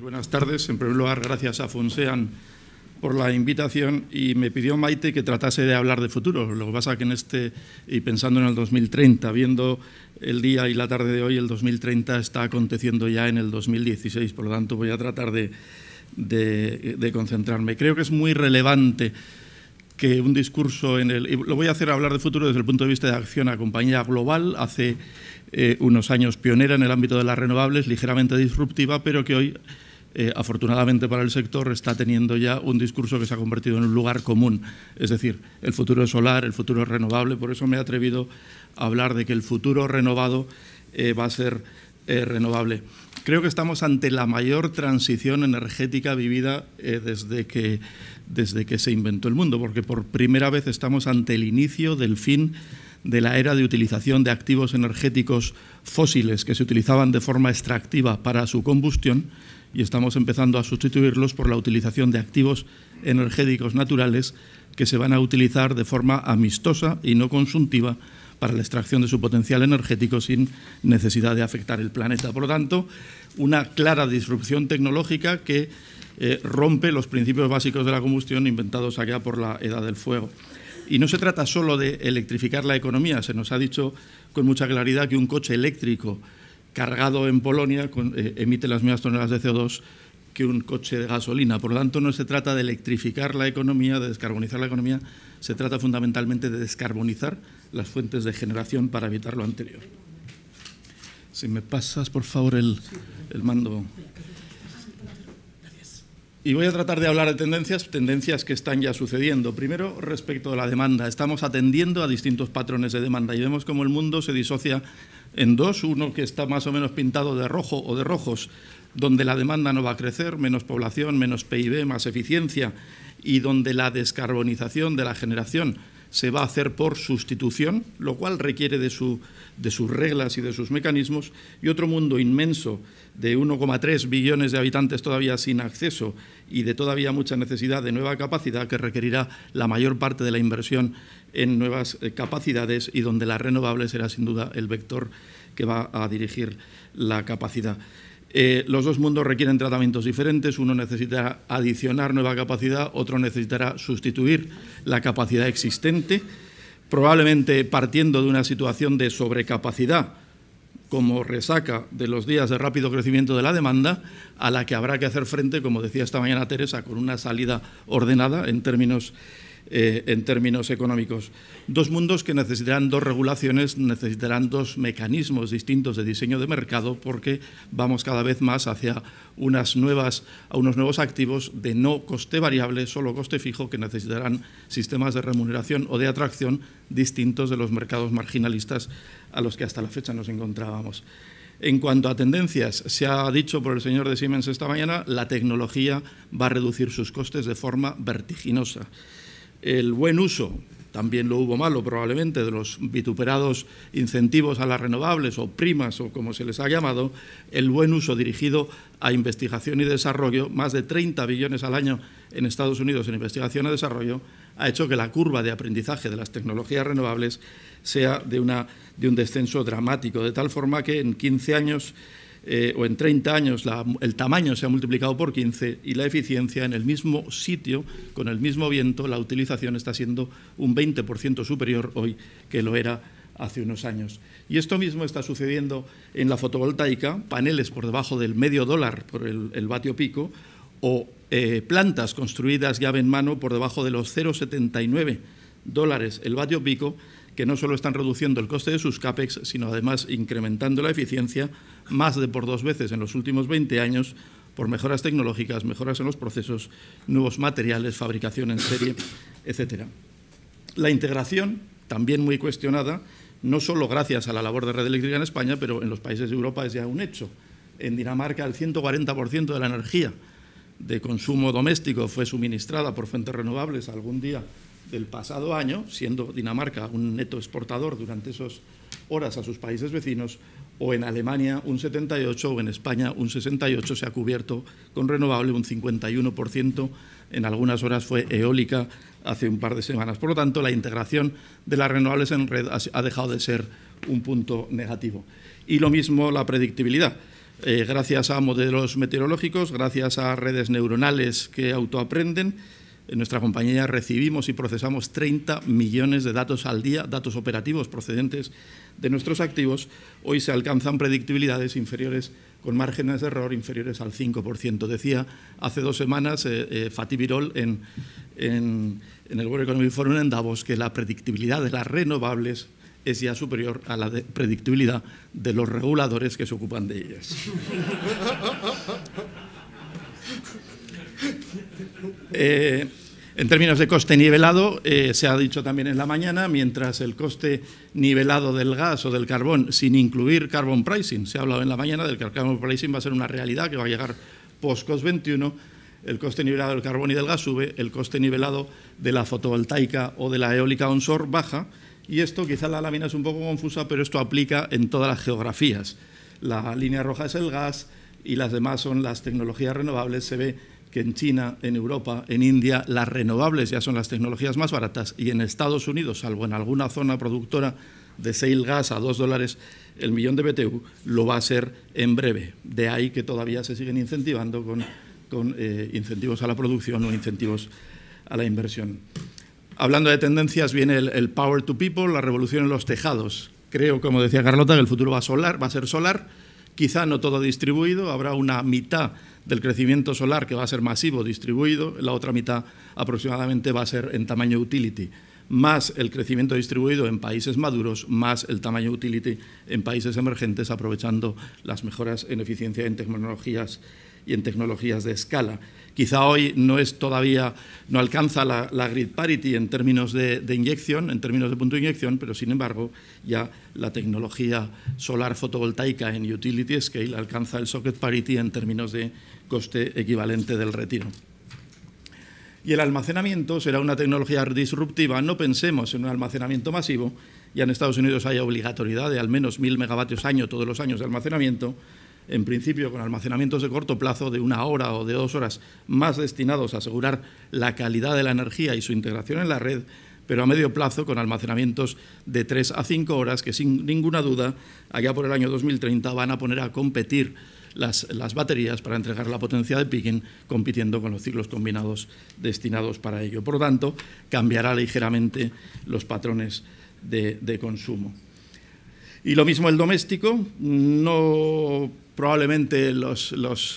buenas tardes. En primer lugar, gracias a Fonsean por la invitación y me pidió Maite que tratase de hablar de futuro. Lo que pasa que en este, y pensando en el 2030, viendo el día y la tarde de hoy, el 2030 está aconteciendo ya en el 2016, por lo tanto voy a tratar de, concentrarme. Creo que es muy relevante que un discurso en el... lo voy a hacer hablar de futuro desde el punto de vista de acción a compañía global, hace eh, unos años pionera en el ámbito de las renovables, ligeramente disruptiva, pero que hoy eh, afortunadamente para el sector, está teniendo ya un discurso que se ha convertido en un lugar común. Es decir, el futuro es solar, el futuro es renovable. Por eso me he atrevido a hablar de que el futuro renovado eh, va a ser eh, renovable. Creo que estamos ante la mayor transición energética vivida desde, que, desde que se inventó el mundo, porque por primera vez estamos ante el inicio del fin de la era de utilización de activos energéticos fósiles que se utilizaban de forma extractiva para su combustión y estamos empezando a sustituirlos por la utilización de activos energéticos naturales que se van a utilizar de forma amistosa y no consuntiva para la extracción de su potencial energético sin necesidad de afectar el planeta. Por lo tanto, una clara disrupción tecnológica que eh, rompe los principios básicos de la combustión inventados allá por la Edad del Fuego. Y no se trata solo de electrificar la economía, se nos ha dicho con mucha claridad que un coche eléctrico cargado en Polonia eh, emite las mismas toneladas de CO2 que un coche de gasolina. Por lo tanto, no se trata de electrificar la economía, de descarbonizar la economía, se trata fundamentalmente de descarbonizar las fuentes de generación para evitar lo anterior. Si me pasas, por favor, el, el mando. Y voy a tratar de hablar de tendencias, tendencias que están ya sucediendo. Primero, respecto a la demanda. Estamos atendiendo a distintos patrones de demanda y vemos cómo el mundo se disocia en dos, uno que está más o menos pintado de rojo o de rojos, donde la demanda no va a crecer, menos población, menos PIB, más eficiencia, y donde la descarbonización de la generación se va a hacer por sustitución, lo cual requiere de, su, de sus reglas y de sus mecanismos, y otro mundo inmenso de 1,3 billones de habitantes todavía sin acceso y de todavía mucha necesidad de nueva capacidad que requerirá la mayor parte de la inversión en nuevas eh, capacidades y donde la renovable será sin duda el vector que va a dirigir la capacidad. Eh, los dos mundos requieren tratamientos diferentes, uno necesitará adicionar nueva capacidad, otro necesitará sustituir la capacidad existente, probablemente partiendo de una situación de sobrecapacidad como resaca de los días de rápido crecimiento de la demanda, a la que habrá que hacer frente, como decía esta mañana Teresa, con una salida ordenada en términos eh, en términos económicos. Dos mundos que necesitarán dos regulaciones, necesitarán dos mecanismos distintos de diseño de mercado porque vamos cada vez más hacia unos nuevos activos de no coste variable, solo coste fijo, que necesitarán sistemas de remuneración o de atracción distintos de los mercados marginalistas a los que hasta la fecha nos encontrábamos. En cuanto a tendencias, se ha dicho por el señor de Siemens esta mañana, la tecnología va a reducir sus costes de forma vertiginosa el buen uso, también lo hubo malo probablemente, de los vituperados incentivos a las renovables o primas o como se les ha llamado, el buen uso dirigido a investigación y desarrollo, más de 30 billones al año en Estados Unidos en investigación y desarrollo, ha hecho que la curva de aprendizaje de las tecnologías renovables sea de, una, de un descenso dramático, de tal forma que en 15 años eh, o en 30 años el tamaño se ha multiplicado por 15 y la eficiencia en el mismo sitio, con el mismo viento, la utilización está siendo un 20% superior hoy que lo era hace unos años. Y esto mismo está sucediendo en la fotovoltaica, paneles por debajo del medio dólar por el, vatio pico o eh, plantas construidas llave en mano por debajo de los 0,79 dólares el vatio pico que no solo están reduciendo el coste de sus CAPEX, sino además incrementando la eficiencia más de por dos veces en los últimos 20 años por mejoras tecnológicas, mejoras en los procesos, nuevos materiales, fabricación en serie, etc. La integración, también muy cuestionada, no solo gracias a la labor de Red Eléctrica en España, pero en los países de Europa es ya un hecho. En Dinamarca el 140% de la energía de consumo doméstico fue suministrada por fuentes renovables algún día del pasado año, siendo Dinamarca un neto exportador durante esas horas a sus países vecinos, o en Alemania un 78 o en España un 68 se ha cubierto con renovable un 51%, en algunas horas fue eólica hace un par de semanas. Por lo tanto, la integración de las renovables en red ha dejado de ser un punto negativo. Y lo mismo la predictibilidad. Eh, gracias a modelos meteorológicos, gracias a redes neuronales que autoaprenden, en nuestra compañía recibimos y procesamos 30 millones de datos al día, datos operativos procedentes de nuestros activos. Hoy se alcanzan predictibilidades inferiores con márgenes de error inferiores al 5%. Decía hace dos semanas eh, eh, Fatih Birol en, en, el World Economic Forum en Davos que la predictibilidad de las renovables es ya superior a la predictibilidad de los reguladores que se ocupan de ellas. Eh, en términos de coste nivelado, eh, se ha dicho también en la mañana, mientras el coste nivelado del gas o del carbón, sin incluir carbon pricing, se ha hablado en la mañana del que el carbon pricing va a ser una realidad que va a llegar post-COS21, el coste nivelado del carbón y del gas sube, el coste nivelado de la fotovoltaica o de la eólica onshore baja, y esto quizá la lámina es un poco confusa, pero esto aplica en todas las geografías. La línea roja es el gas y las demás son las tecnologías renovables, se ve que en China, en Europa, en India, las renovables ya son las tecnologías más baratas y en Estados Unidos, salvo en alguna zona productora de sale gas a 2 dólares el millón de BTU, lo va a ser en breve. De ahí que todavía se siguen incentivando con, eh, incentivos a la producción o incentivos a la inversión. Hablando de tendencias, viene el, power to people, la revolución en los tejados. Creo, como decía Carlota, que el futuro va a ser solar quizá no todo distribuido, habrá una mitad del crecimiento solar que va a ser masivo distribuido, la otra mitad aproximadamente va a ser en tamaño utility, más el crecimiento distribuido en países maduros, más el tamaño utility en países emergentes, aprovechando las mejoras en eficiencia en tecnologías y en tecnologías de escala. Quizá hoy no es todavía, no alcanza la, grid parity en términos de, inyección, en términos de punto de inyección, pero sin embargo ya la tecnología solar fotovoltaica en utility scale alcanza el socket parity en términos de coste equivalente del retiro. Y el almacenamiento será una tecnología disruptiva. No pensemos en un almacenamiento masivo. Ya en Estados Unidos hay obligatoriedad de al menos 1.000 megavatios año todos los años de almacenamiento en principio con almacenamientos de corto plazo de una hora o de dos horas más destinados a asegurar la calidad de la energía y su integración en la red, pero a medio plazo con almacenamientos de tres a cinco horas que sin ninguna duda allá por el año 2030 van a poner a competir las, baterías para entregar la potencia de peaking compitiendo con los ciclos combinados destinados para ello. Por lo tanto, cambiará ligeramente los patrones de consumo. Y lo mismo el doméstico, no probablemente los,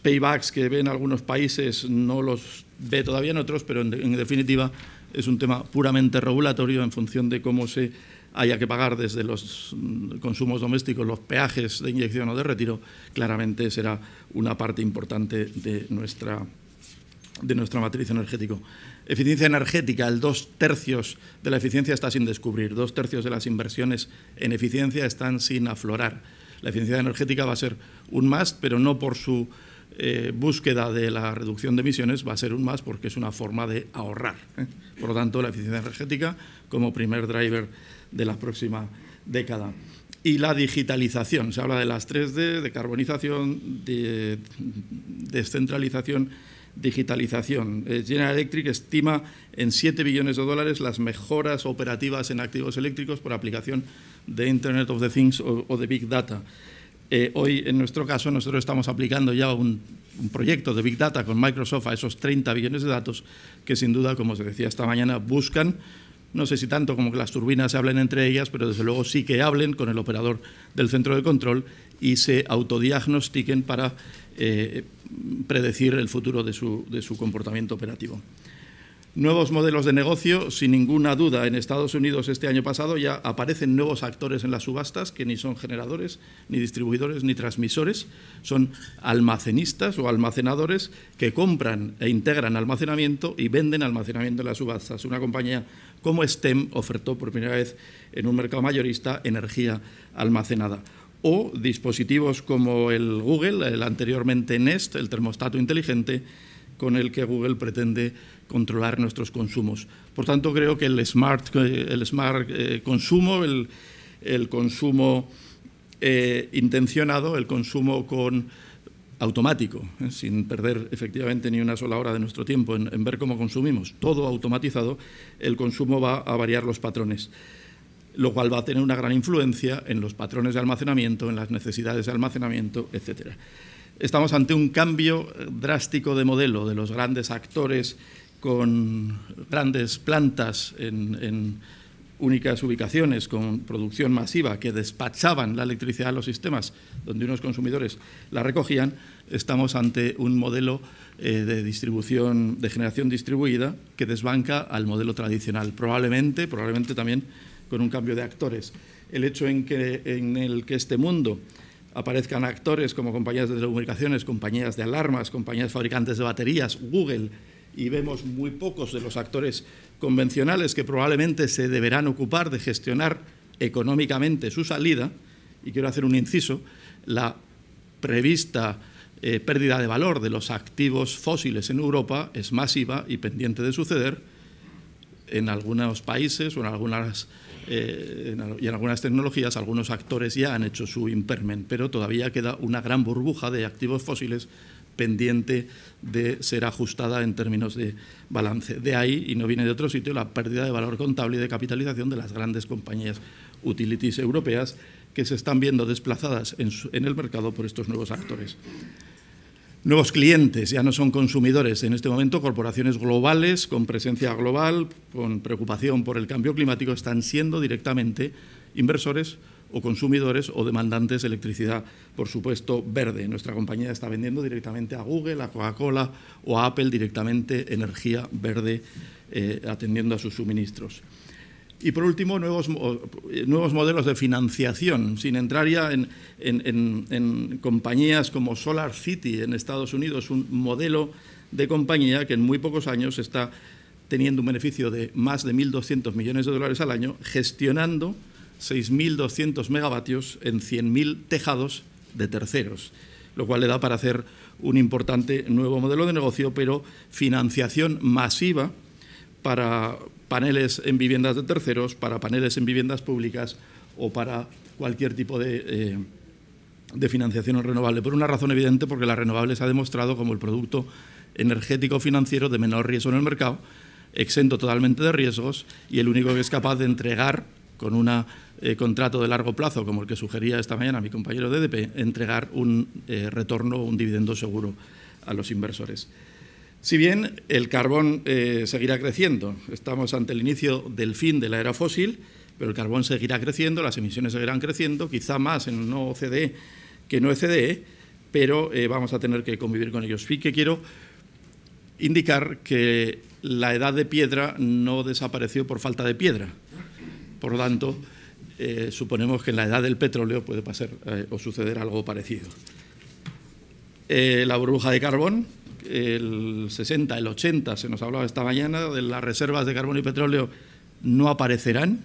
paybacks que ven algunos países no los ve todavía en otros, pero en, definitiva es un tema puramente regulatorio en función de cómo se haya que pagar desde los mm, consumos domésticos los peajes de inyección o de retiro, claramente será una parte importante de nuestra, de nuestra matriz energética. Eficiencia energética, el dos tercios de la eficiencia está sin descubrir, dos tercios de las inversiones en eficiencia están sin aflorar. La eficiencia energética va a ser un más, pero no por su eh, búsqueda de la reducción de emisiones va a ser un más porque es una forma de ahorrar. ¿eh? Por lo tanto, la eficiencia energética como primer driver de la próxima década. Y la digitalización, se habla de las 3D, de carbonización, de descentralización digitalización. Eh, General Electric estima en 7 billones de dólares las mejoras operativas en activos eléctricos por aplicación de Internet of Things o, de Big Data. Eh, hoy, en nuestro caso, nosotros estamos aplicando ya un, un, proyecto de Big Data con Microsoft a esos 30 billones de datos que, sin duda, como se decía esta mañana, buscan, no sé si tanto como que las turbinas se hablen entre ellas, pero desde luego sí que hablen con el operador del centro de control y se autodiagnostiquen para eh, predecir el futuro de su, de su comportamiento operativo. Nuevos modelos de negocio, sin ninguna duda, en Estados Unidos este año pasado ya aparecen nuevos actores en las subastas que ni son generadores, ni distribuidores, ni transmisores, son almacenistas o almacenadores que compran e integran almacenamiento y venden almacenamiento en las subastas. Una compañía como STEM ofertó por primera vez en un mercado mayorista energía almacenada o dispositivos como el Google, el anteriormente Nest, el termostato inteligente, con el que Google pretende controlar nuestros consumos. Por tanto, creo que el smart, eh, el smart eh, consumo, el, consumo eh, intencionado, el consumo con automático, sin perder efectivamente ni una sola hora de nuestro tiempo en ver cómo consumimos, todo automatizado, el consumo va a variar los patrones lo cual va a tener una gran influencia en los patrones de almacenamiento, en las necesidades de almacenamiento, etc. Estamos ante un cambio eh, drástico de modelo de los grandes actores con grandes plantas en, únicas ubicaciones con producción masiva que despachaban la electricidad a los sistemas donde unos consumidores la recogían, estamos ante un modelo eh, de distribución, de generación distribuida que desbanca al modelo tradicional. Probablemente, probablemente también con un cambio de actores. El hecho en, que, en el que este mundo aparezcan actores como compañías de telecomunicaciones, compañías de alarmas, compañías fabricantes de baterías, Google, y vemos muy pocos de los actores convencionales que probablemente se deberán ocupar de gestionar económicamente su salida, y quiero hacer un inciso, la prevista eh, pérdida de valor de los activos fósiles en Europa es masiva y pendiente de suceder, en algunos países o en algunas, eh, y en algunas tecnologías algunos actores ya han hecho su impermen, pero todavía queda una gran burbuja de activos fósiles pendiente de ser ajustada en términos de balance. De ahí, y no viene de otro sitio, la pérdida de valor contable y de capitalización de las grandes compañías utilities europeas que se están viendo desplazadas en, en el mercado por estos nuevos actores. Nuevos clientes, ya no son consumidores, en este momento corporaciones globales con presencia global, con preocupación por el cambio climático, están siendo directamente inversores o consumidores o demandantes de electricidad, por supuesto, verde. Nuestra compañía está vendiendo directamente a Google, a Coca-Cola o a Apple directamente energía verde eh, atendiendo a sus suministros. Y por último, nuevos, eh, nuevos modelos de financiación, sin entrar ya en, en compañías como Solar City en Estados Unidos, un modelo de compañía que en muy pocos años está teniendo un beneficio de más de 1.200 millones de dólares al año, gestionando 6.200 megavatios en 100.000 tejados de terceros, lo cual le da para hacer un importante nuevo modelo de negocio, pero financiación masiva para paneles en viviendas de terceros, para paneles en viviendas públicas o para cualquier tipo eh, de, financiación renovable. Por una razón evidente, porque la renovable se ha demostrado como el producto energético financiero de menor riesgo en el mercado, exento totalmente de riesgos y el único que es capaz de entregar con un eh, contrato de largo plazo, como el que sugería esta mañana mi compañero de EDP, entregar un eh, retorno retorno, un dividendo seguro a los inversores. Si bien el carbón eh, seguirá creciendo, estamos ante el inicio del fin de la era fósil, pero el carbón seguirá creciendo, las emisiones seguirán creciendo, quizá más en nuevo OCDE que no ECDE, pero eh, vamos a tener que convivir con ellos. Sí que quiero indicar que la edad de piedra no desapareció por falta de piedra. Por lo tanto, eh, suponemos que en la edad del petróleo puede pasar o suceder algo parecido. la burbuja de carbón, el 60, el 80, se nos hablaba esta mañana, de las reservas de carbón y petróleo no aparecerán.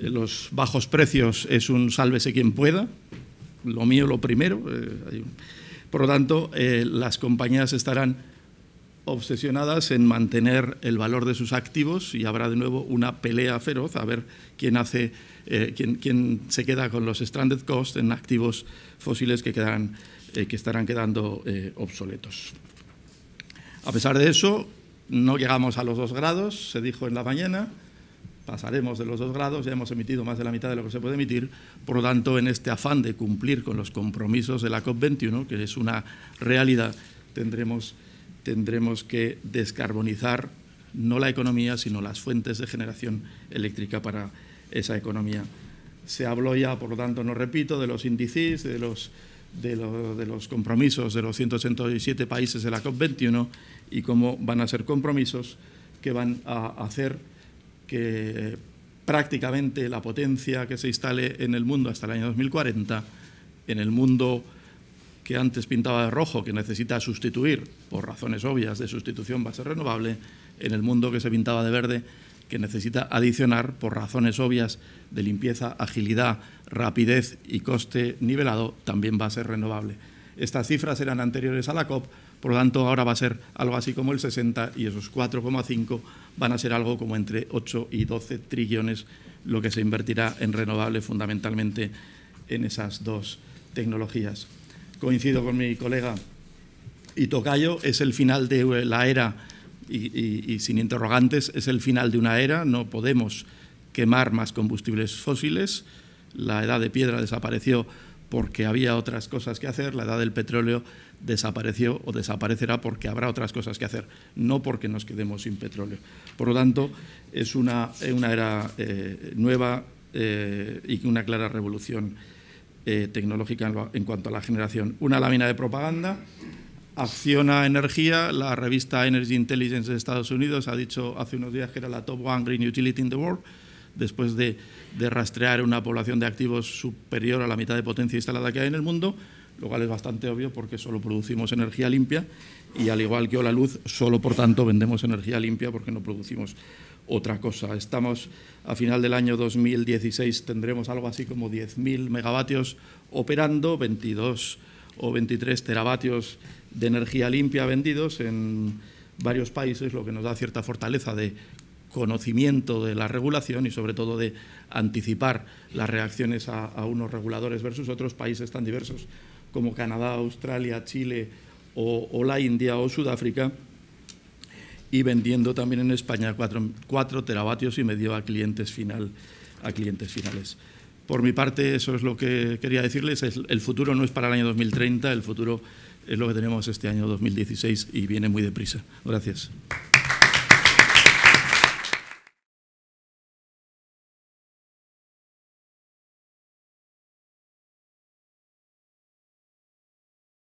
Eh, los bajos precios es un sálvese quien pueda. Lo mío lo primero. Eh, por lo tanto, eh, las compañías estarán obsesionadas en mantener el valor de sus activos y habrá de nuevo una pelea feroz a ver quién hace quién, se queda con los stranded costs en activos fósiles que, que estarán quedando obsoletos. A pesar de eso, no llegamos a los dos grados, se dijo en la mañana, pasaremos de los dos grados, ya hemos emitido más de la mitad de lo que se puede emitir, por lo tanto, en este afán de cumplir con los compromisos de la COP21, que es una realidad, tendremos, tendremos que descarbonizar no la economía, sino las fuentes de generación eléctrica para esa economía. Se habló ya, por lo tanto, no repito, de los índices, de los de, los compromisos de los 187 países de la COP21 y cómo van a ser compromisos que van a hacer que prácticamente la potencia que se instale en el mundo hasta el año 2040, en el mundo que antes pintaba de rojo, que necesita sustituir, por razones obvias de sustitución va a renovable, en el mundo que se pintaba de verde, que necesita adicionar por razones obvias de limpieza, agilidad, rapidez y coste nivelado, también va a ser renovable. Estas cifras eran anteriores a la COP, por lo tanto ahora va a ser algo así como el 60 y esos 4,5 van a ser algo como entre 8 y 12 trillones lo que se invertirá en renovable fundamentalmente en esas dos tecnologías. Coincido con mi colega Itocayo, es el final de la era y, sin interrogantes es el final de una era, no podemos quemar más combustibles fósiles, la edad de piedra desapareció porque había otras cosas que hacer, la edad del petróleo desapareció o desaparecerá porque habrá otras cosas que hacer, no porque nos quedemos sin petróleo. Por lo tanto, es una, eh, era eh, nueva eh, y una clara revolución tecnológica en cuanto a la generación. Una lámina de propaganda Acciona Energía, la revista Energy Intelligence de Estados Unidos, ha dicho hace unos días que era la top one green utility in the world, después de, rastrear una población de activos superior a la mitad de potencia instalada que hay en el mundo, lo cual es bastante obvio porque solo producimos energía limpia y al igual que Ola la Luz, solo por tanto vendemos energía limpia porque no producimos otra cosa. Estamos a final del año 2016 tendremos algo así como 10.000 megavatios operando, 22 o 23 teravatios de energía limpia vendidos en varios países, lo que nos da cierta fortaleza de conocimiento de la regulación y sobre todo de anticipar las reacciones a, unos reguladores versus otros países tan diversos como Canadá, Australia, Chile o, la India o Sudáfrica y vendiendo también en España 4, teravatios y medio a clientes, final, a clientes finales. Por mi parte, eso es lo que quería decirles. El futuro no es para el año 2030, el futuro es lo que tenemos este año 2016 y viene muy deprisa. Gracias.